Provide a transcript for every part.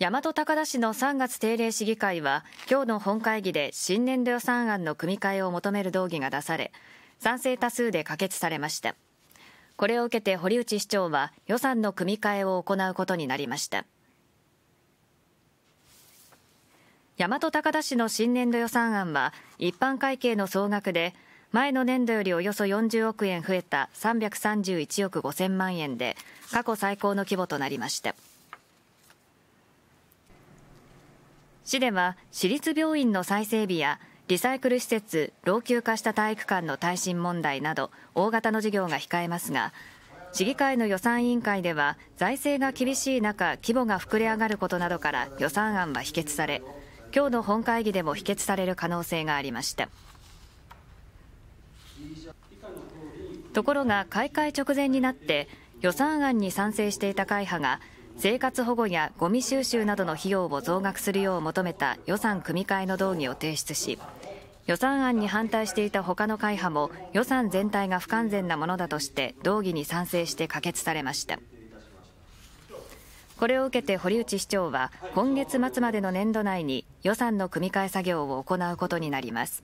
大和高田市の3月定例市議会は今日の本会議で新年度予算案の組み替えを求める動議が出され賛成多数で可決されましたこれを受けて堀内市長は予算の組み替えを行うことになりました大和高田市の新年度予算案は一般会計の総額で前の年度よりおよそ40億円増えた331億5000万円で過去最高の規模となりました。市では市立病院の再整備やリサイクル施設老朽化した体育館の耐震問題など大型の事業が控えますが市議会の予算委員会では財政が厳しい中規模が膨れ上がることなどから予算案は否決され今日の本会議でも否決される可能性がありましたところが開会直前になって予算案に賛成していた会派が生活保護やごみ収集などの費用を増額するよう求めた予算組み替えの動議を提出し予算案に反対していた他の会派も予算全体が不完全なものだとして動議に賛成して可決されましたこれを受けて堀内市長は今月末までの年度内に予算の組み替え作業を行うことになります。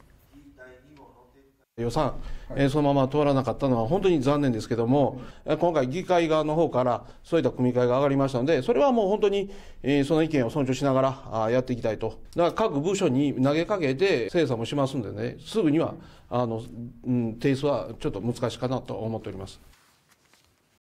予算、えそのまま通らなかったのは本当に残念ですけども、今回、議会側の方からそういった組み替えが上がりましたので、それはもう本当に、えその意見を尊重しながらあやっていきたいと、だから各部署に投げかけて精査もしますんでね、すぐにはあの、うん、提出はちょっと難しいかなと思っております。